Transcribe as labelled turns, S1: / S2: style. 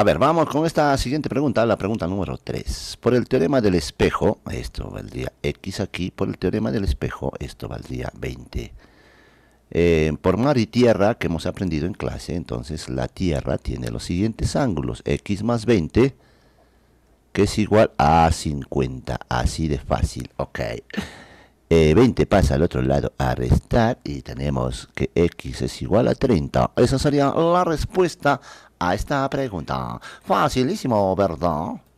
S1: A ver, vamos con esta siguiente pregunta, la pregunta número 3. Por el teorema del espejo, esto valdría X aquí, por el teorema del espejo, esto valdría 20. Eh, por mar y tierra, que hemos aprendido en clase, entonces la tierra tiene los siguientes ángulos. X más 20, que es igual a 50, así de fácil, ok. 20 eh, pasa al otro lado a restar y tenemos que x es igual a 30. Esa sería la respuesta a esta pregunta. Facilísimo, ¿verdad?